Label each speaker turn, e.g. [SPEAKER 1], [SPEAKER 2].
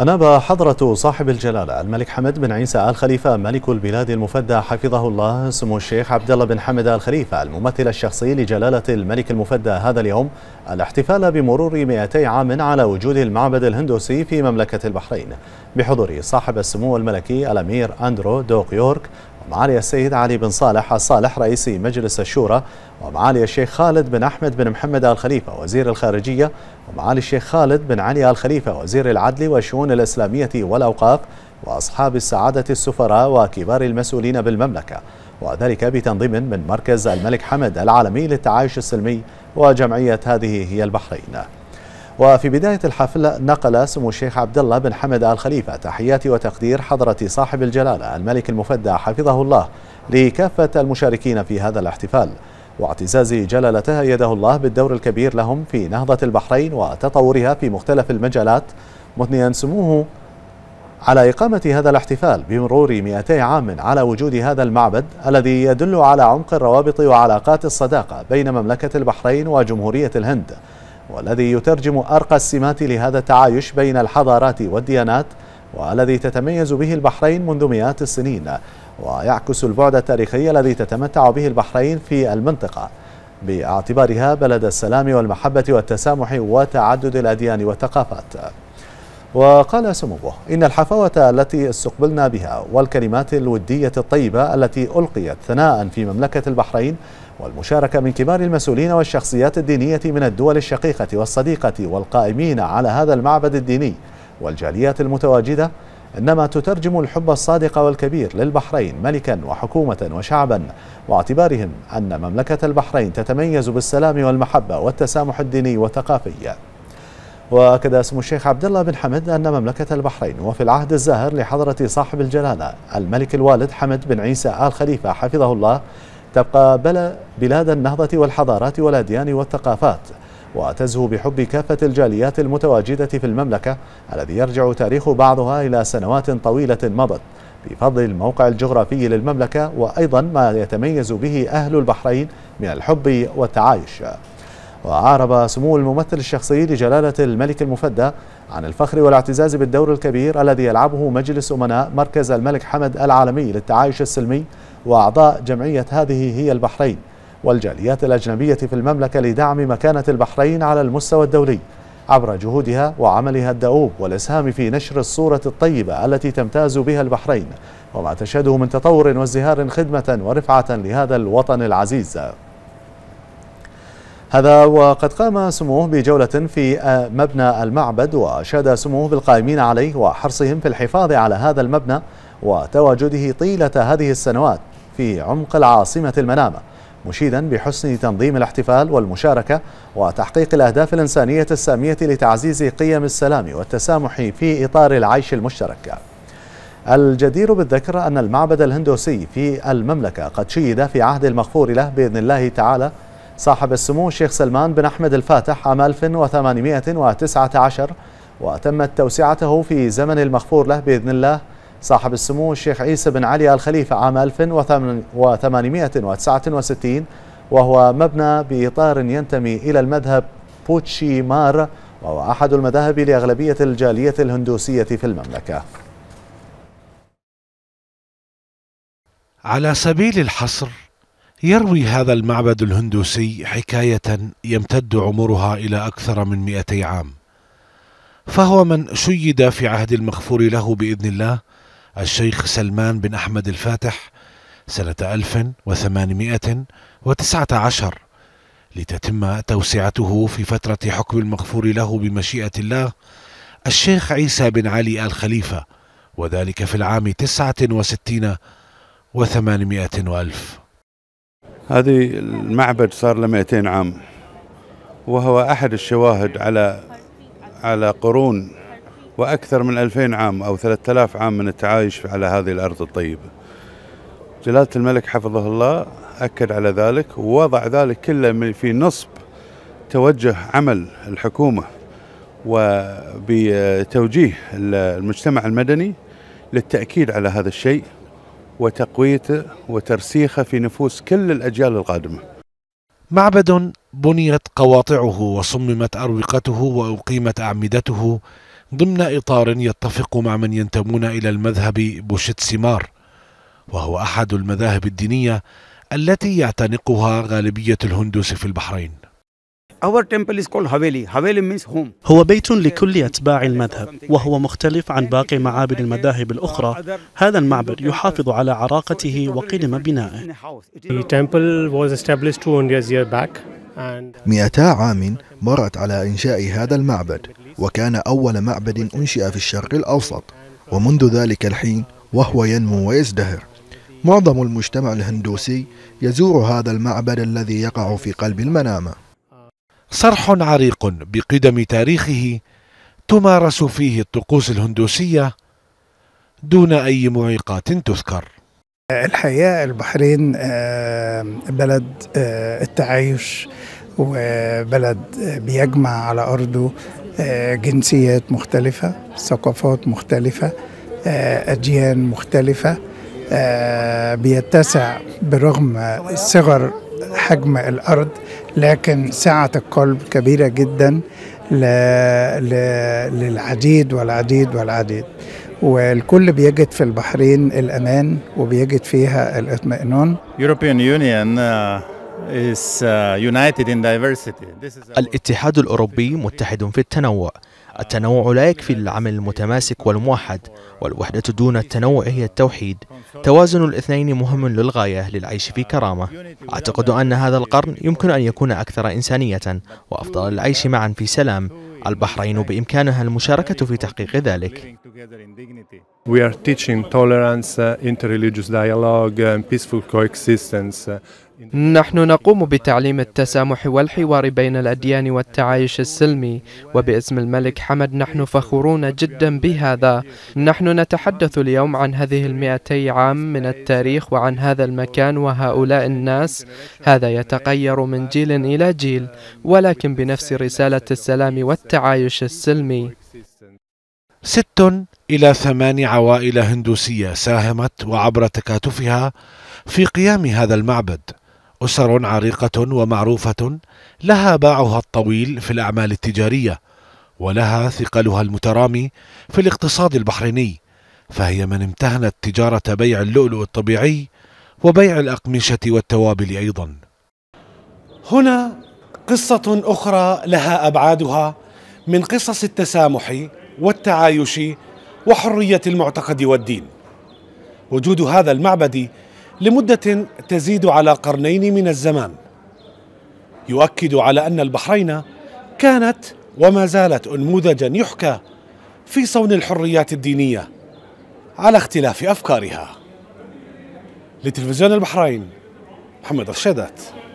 [SPEAKER 1] أناب حضرة صاحب الجلالة الملك حمد بن عيسى آل خليفة ملك البلاد المفدى حفظه الله سمو الشيخ عبد الله بن حمد آل خليفة الممثل الشخصي لجلالة الملك المفدى هذا اليوم الاحتفال بمرور 200 عام على وجود المعبد الهندوسي في مملكة البحرين بحضور صاحب السمو الملكي الأمير أندرو دوق يورك معالي السيد علي بن صالح الصالح رئيس مجلس الشورى ومعالي الشيخ خالد بن أحمد بن محمد آل خليفة وزير الخارجية ومعالي الشيخ خالد بن علي آل خليفة وزير العدل والشؤون الإسلامية والأوقاف وأصحاب السعادة السفراء وكبار المسؤولين بالمملكة وذلك بتنظيم من مركز الملك حمد العالمي للتعايش السلمي وجمعية هذه هي البحرين وفي بداية الحفل نقل سمو الشيخ عبد الله بن حمد آل خليفة تحيات وتقدير حضرة صاحب الجلالة الملك المفدى حفظه الله لكافة المشاركين في هذا الاحتفال واعتزاز جلالته يده الله بالدور الكبير لهم في نهضة البحرين وتطورها في مختلف المجالات مثنيا سموه على إقامة هذا الاحتفال بمرور 200 عام على وجود هذا المعبد الذي يدل على عمق الروابط وعلاقات الصداقة بين مملكة البحرين وجمهورية الهند والذي يترجم أرقى السمات لهذا التعايش بين الحضارات والديانات والذي تتميز به البحرين منذ مئات السنين ويعكس البعد التاريخي الذي تتمتع به البحرين في المنطقة باعتبارها بلد السلام والمحبة والتسامح وتعدد الأديان والثقافات وقال سموه إن الحفاوة التي استقبلنا بها والكلمات الودية الطيبة التي ألقيت ثناء في مملكة البحرين والمشاركة من كبار المسؤولين والشخصيات الدينية من الدول الشقيقة والصديقة والقائمين على هذا المعبد الديني والجاليات المتواجدة إنما تترجم الحب الصادق والكبير للبحرين ملكا وحكومة وشعبا واعتبارهم أن مملكة البحرين تتميز بالسلام والمحبة والتسامح الديني والثقافي وأكد اسم الشيخ عبد الله بن حمد أن مملكة البحرين وفي العهد الزاهر لحضرة صاحب الجلالة الملك الوالد حمد بن عيسى آل خليفة حفظه الله تقابل بلاد النهضة والحضارات والأديان والثقافات وتزهو بحب كافة الجاليات المتواجدة في المملكة الذي يرجع تاريخ بعضها إلى سنوات طويلة مضت بفضل الموقع الجغرافي للمملكة وأيضا ما يتميز به أهل البحرين من الحب والتعايش وعارب سمو الممثل الشخصي لجلالة الملك المفدى عن الفخر والاعتزاز بالدور الكبير الذي يلعبه مجلس أمناء مركز الملك حمد العالمي للتعايش السلمي وأعضاء جمعية هذه هي البحرين والجاليات الأجنبية في المملكة لدعم مكانة البحرين على المستوى الدولي عبر جهودها وعملها الدؤوب والإسهام في نشر الصورة الطيبة التي تمتاز بها البحرين وما تشهده من تطور وازدهار خدمة ورفعة لهذا الوطن العزيز هذا وقد قام سموه بجولة في مبنى المعبد وأشاد سموه بالقائمين عليه وحرصهم في الحفاظ على هذا المبنى وتواجده طيلة هذه السنوات في عمق العاصمة المنامة مشيدا بحسن تنظيم الاحتفال والمشاركة وتحقيق الأهداف الإنسانية السامية لتعزيز قيم السلام والتسامح في إطار العيش المشترك الجدير بالذكر أن المعبد الهندوسي في المملكة قد شيد في عهد المغفور له بإذن الله تعالى صاحب السمو الشيخ سلمان بن أحمد الفاتح عام 1819 وتمت توسعته في زمن المغفور له بإذن الله صاحب السمو الشيخ عيسى بن علي الخليفة عام 1869 وهو مبنى بإطار ينتمي إلى المذهب بوتشي مار وهو أحد المذاهب لأغلبية الجالية الهندوسية في المملكة
[SPEAKER 2] على سبيل الحصر يروي هذا المعبد الهندوسي حكاية يمتد عمرها إلى أكثر من 200 عام فهو من شيد في عهد المغفور له بإذن الله الشيخ سلمان بن أحمد الفاتح سنة 1819 لتتم توسعته في فترة حكم المغفور له بمشيئة الله الشيخ عيسى بن علي آل خليفة وذلك في العام 69 و800 وألف هذه المعبد صار له 200 عام وهو أحد الشواهد على على قرون وأكثر من 2000 عام أو 3000 عام من التعايش على هذه الأرض الطيبة جلالة الملك حفظه الله أكد على ذلك ووضع ذلك كله في نصب توجه عمل الحكومة وبتوجيه المجتمع المدني للتأكيد على هذا الشيء وتقويته وترسيخه في نفوس كل الأجيال القادمة معبد بنيت قواطعه وصممت أروقته وأقيمت أعمدته ضمن إطار يتفق مع من ينتمون إلى المذهب بوشتسيمار وهو أحد المذاهب الدينية التي يعتنقها غالبية الهندوس في البحرين
[SPEAKER 1] هو بيت لكل أتباع المذهب وهو مختلف عن باقي معابد المذاهب الأخرى هذا المعبد يحافظ على عراقته وقلم بنائه
[SPEAKER 2] 200 عام مرت على إنشاء هذا المعبد وكان أول معبد أنشئ في الشرق الأوسط ومنذ ذلك الحين وهو ينمو ويزدهر معظم المجتمع الهندوسي يزور هذا المعبد الذي يقع في قلب المنامة صرح عريق بقدم تاريخه تمارس فيه الطقوس الهندوسية دون أي معيقات تذكر الحقيقة البحرين آه، بلد آه، التعايش وبلد بيجمع على أرضه آه، جنسيات مختلفة ثقافات مختلفة أديان آه، مختلفة آه، بيتسع برغم صغر حجم الأرض لكن سعة القلب كبيرة جدا للعديد والعديد والعديد والكل بيجد في البحرين الأمان وبيجد فيها الاطمئنان
[SPEAKER 1] European Union uh... Uh, الاتحاد الأوروبي متحد في التنوع التنوع لا يكفي العمل المتماسك والموحد والوحدة دون التنوع هي التوحيد توازن الاثنين مهم للغاية للعيش في كرامة أعتقد أن هذا القرن يمكن أن يكون أكثر إنسانية وأفضل العيش معا في سلام البحرين بإمكانها المشاركة في تحقيق ذلك We are teaching tolerance, uh, interreligious dialogue and peaceful coexistence. نحن نقوم بتعليم التسامح والحوار بين الأديان والتعايش السلمي وباسم الملك حمد نحن فخورون جدا بهذا نحن نتحدث اليوم عن هذه المئتي عام من التاريخ وعن هذا المكان وهؤلاء الناس هذا يتغير من جيل إلى جيل ولكن بنفس رسالة السلام والتعايش السلمي ست
[SPEAKER 2] إلى ثمان عوائل هندوسية ساهمت وعبر تكاتفها في قيام هذا المعبد أسر عريقة ومعروفة لها باعها الطويل في الأعمال التجارية ولها ثقلها المترامي في الاقتصاد البحريني فهي من امتهنت تجارة بيع اللؤلؤ الطبيعي وبيع الأقمشة والتوابل أيضا هنا قصة أخرى لها أبعادها من قصص التسامح والتعايش وحرية المعتقد والدين وجود هذا المعبد لمدة تزيد على قرنين من الزمان يؤكد على أن البحرين كانت وما زالت أنموذجا يحكى في صون الحريات الدينية على اختلاف أفكارها لتلفزيون البحرين
[SPEAKER 1] محمد الشدات